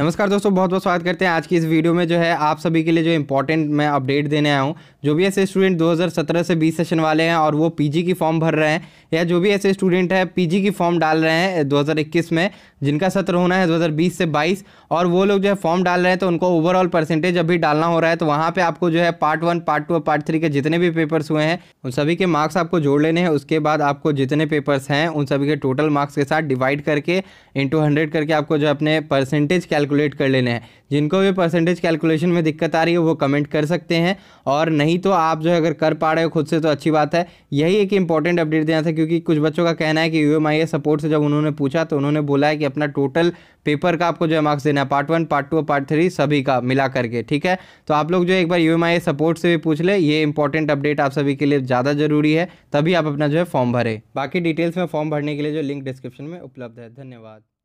नमस्कार दोस्तों बहुत बहुत स्वागत करते हैं आज की इस वीडियो में जो है आप सभी के लिए जो इंपॉर्टेंट मैं अपडेट देने आया हूँ जो भी ऐसे स्टूडेंट 2017 से 20 सेशन वाले हैं और वो पीजी की फॉर्म भर रहे हैं या जो भी ऐसे स्टूडेंट है पीजी की फॉर्म डाल रहे हैं 2021 में जिनका सत्र होना है 2020 से 22 और वो लोग जो है फॉर्म डाल रहे हैं तो उनको ओवरऑल परसेंटेज अभी डालना हो रहा है तो वहाँ पर आपको जो है पार्ट वन पार्ट टू और पार्ट थ्री के जितने भी पेपर्स हुए हैं उन सभी के मार्क्स आपको जोड़ लेने हैं उसके बाद आपको जितने पेपर्स हैं उन सभी के टोटल मार्क्स के साथ डिवाइड करके इंटू हंड्रेड करके आपको जो अपने परसेंटेज कैलकुलेट कर लेने हैं जिनको भी परसेंटेज कैलकुलेशन में दिक्कत आ रही है वो कमेंट कर सकते हैं और नहीं नहीं तो आप जो है अगर कर पा रहे हो खुद से तो अच्छी बात है यही एक इंपॉर्टेंट अपडेट देना था क्योंकि कुछ बच्चों का कहना है कि यू सपोर्ट से जब उन्होंने पूछा तो उन्होंने बोला है कि अपना टोटल पेपर का आपको जो है मार्क्स देना है पार्ट वन पार्ट टू और पार्ट थ्री सभी का मिला करके ठीक है तो आप लोग जो एक बार यू सपोर्ट से भी पूछ ले ये इंपॉर्टेंट अपडेट आप सभी के लिए ज़्यादा जरूरी है तभी आप अपना जो है फॉर्म भरे बाकी डिटेल्स में फॉर्म भरने के लिए जो लिंक डिस्क्रिप्शन में उपलब्ध है धन्यवाद